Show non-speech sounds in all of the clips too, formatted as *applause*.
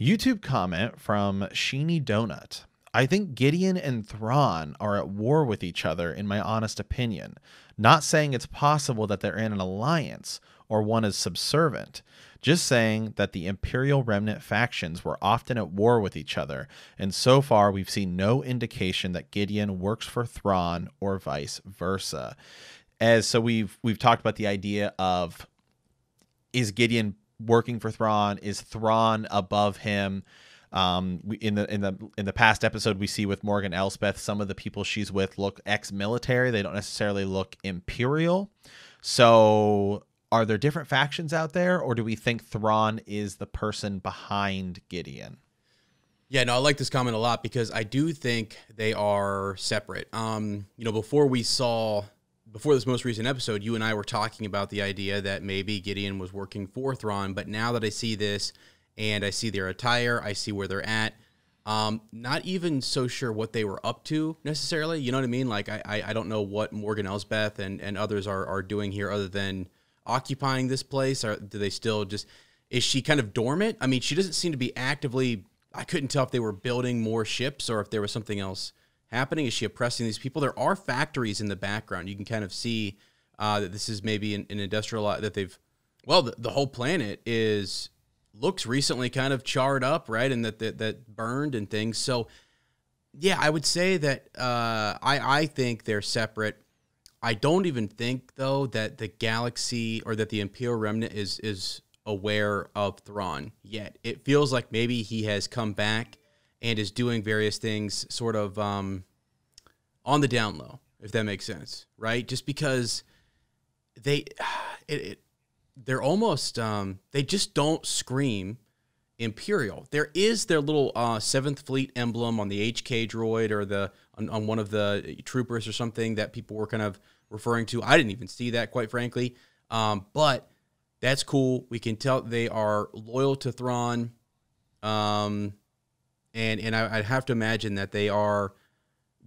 YouTube comment from Sheeny Donut. I think Gideon and Thrawn are at war with each other, in my honest opinion. Not saying it's possible that they're in an alliance or one is subservient, just saying that the Imperial Remnant factions were often at war with each other, and so far we've seen no indication that Gideon works for Thrawn or vice versa. As so we've we've talked about the idea of is Gideon working for Thrawn? Is Thrawn above him? Um, we, in the in the in the past episode, we see with Morgan Elspeth, some of the people she's with look ex-military. They don't necessarily look imperial. So, are there different factions out there, or do we think Thrawn is the person behind Gideon? Yeah, no, I like this comment a lot because I do think they are separate. Um, you know, before we saw before this most recent episode, you and I were talking about the idea that maybe Gideon was working for Thrawn, but now that I see this and I see their attire, I see where they're at. Um, not even so sure what they were up to necessarily. You know what I mean? Like I, I, I don't know what Morgan Elsbeth and, and others are, are doing here other than occupying this place. Or do they still just is she kind of dormant? I mean, she doesn't seem to be actively. I couldn't tell if they were building more ships or if there was something else happening? Is she oppressing these people? There are factories in the background. You can kind of see uh, that this is maybe an, an industrial uh, that they've. Well, the, the, whole planet is looks recently kind of charred up, right? And that that, that burned and things. So, yeah, I would say that uh, I I think they're separate. I don't even think though that the galaxy or that the Imperial Remnant is is aware of Thrawn yet. It feels like maybe he has come back and is doing various things sort of um, on the down low, if that makes sense, right? Just because they, *sighs* it, it they're almost, um, they just don't scream Imperial. There is their little uh, Seventh Fleet emblem on the HK droid or the on, on one of the troopers or something that people were kind of referring to. I didn't even see that, quite frankly, um, but that's cool. We can tell they are loyal to Thrawn. Um, and and I, would have to imagine that they are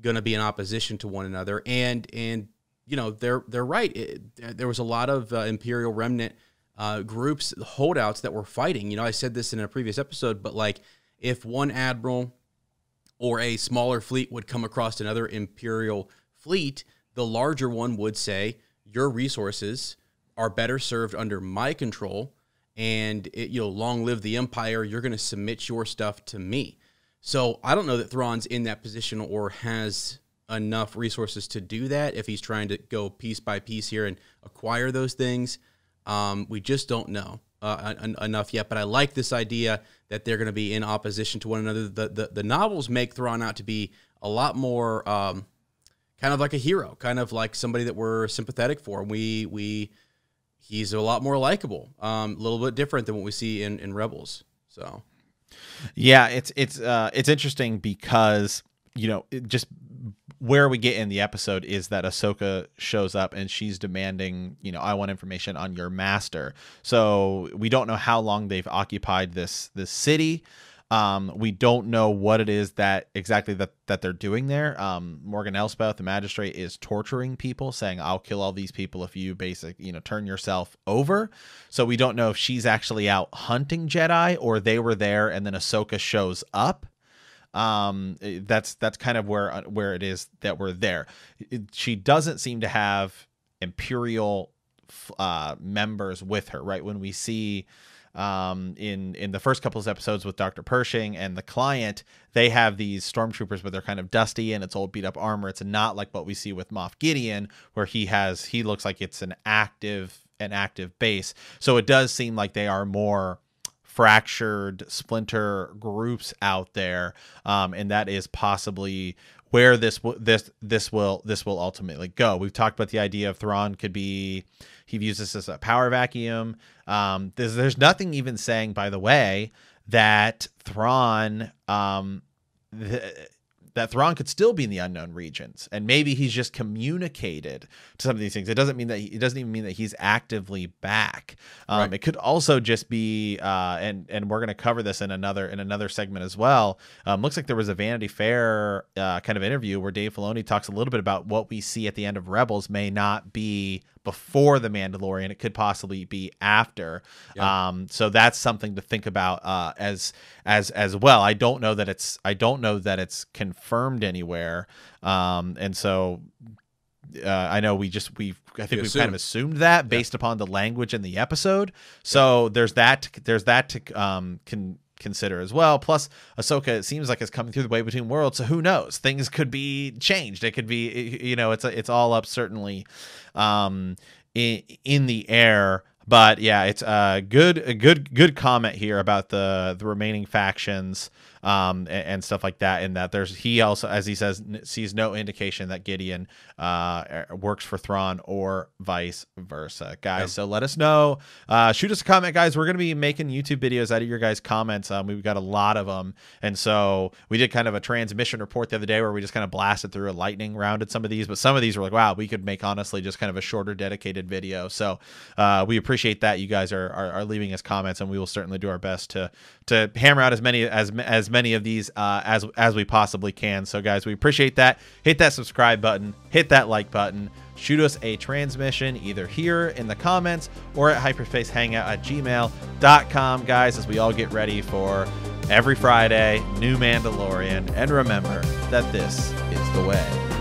going to be in opposition to one another. And and you know they're they're right. It, there was a lot of uh, imperial remnant uh, groups holdouts that were fighting. You know, I said this in a previous episode, but like if one admiral or a smaller fleet would come across another imperial fleet, the larger one would say, "Your resources are better served under my control." And it, you know, long live the empire! You're going to submit your stuff to me. So I don't know that Thrawn's in that position or has enough resources to do that if he's trying to go piece by piece here and acquire those things. Um, we just don't know uh, uh en- enough yet. But I like this idea that they're going to be in opposition to one another. The, the, the novels make Thrawn out to be a lot more um, kind of like a hero, kind of like somebody that we're sympathetic for. We we he's a lot more likable, um, a little bit different than what we see in in Rebels. So yeah, it's it's uh, it's interesting because you know just where we get in the episode is that Ahsoka shows up and she's demanding, you know, I want information on your master. So we don't know how long they've occupied this this city. Um, we don't know what it is that exactly that that they're doing there. Um, Morgan Elspeth, the magistrate, is torturing people, saying, "I'll kill all these people if you basic, you know, turn yourself over." So we don't know if she's actually out hunting Jedi or they were there and then Ahsoka shows up. Um, eh, that's that's kind of where uh, where it is that we're there. It, she doesn't seem to have imperial uh, members with her, right? When we see um, in in the first couple of episodes with Dr. Pershing and the client, they have these stormtroopers, but they're kind of dusty and it's old beat up armor. It's not like what we see with Moff Gideon, where he has he looks like it's an active an active base. So it does seem like they are more fractured splinter groups out there um, and that is possibly where this this this will this will ultimately go. We've talked about the idea of Thrawn could be he views this as a power vacuum. Um, there's there's nothing even saying, by the way, that Thrawn um, th- that Thrawn could still be in the unknown regions, and maybe he's just communicated to some of these things. It doesn't mean that he, it doesn't even mean that he's actively back. Um, right. It could also just be, uh, and and we're going to cover this in another in another segment as well. Um, looks like there was a Vanity Fair uh, kind of interview where Dave Filoni talks a little bit about what we see at the end of Rebels may not be before The Mandalorian. It could possibly be after. Yeah. Um, so that's something to think about uh, as as as well. I don't know that it's I don't know that it's confirmed anywhere. Um, and so uh, I know we just we I think we have kind of assumed that based yeah. upon the language in the episode. So yeah. there's that there's that to um, consider as well. Plus, Ahsoka it seems like it's coming through the way between worlds, so who knows? Things could be changed. It could be you know it's it's all up certainly um, in, in the air. But yeah, it's a uh, good a good good comment here about the the remaining factions um, and, and, stuff like that. In that there's he also, as he says, sees no indication that Gideon uh, er, works for Thrawn or vice versa, guys. Yeah. So let us know. Uh, shoot us a comment, guys. We're gonna be making YouTube videos out of your guys' comments. Um, we've got a lot of them, and so we did kind of a transmission report the other day where we just kind of blasted through a lightning round at some of these, but some of these were like, wow, we could make honestly just kind of a shorter, dedicated video. So uh, we appreciate that you guys are, are, are leaving us comments, and we will certainly do our best to to hammer out as many as as many of these uh, as as we possibly can. So guys, we appreciate that. Hit that subscribe button, hit that like button, shoot us a transmission either here in the comments or at hyperfacehangout at gmail.com, guys, as we all get ready for every Friday, new Mandalorian. And remember that this is the way.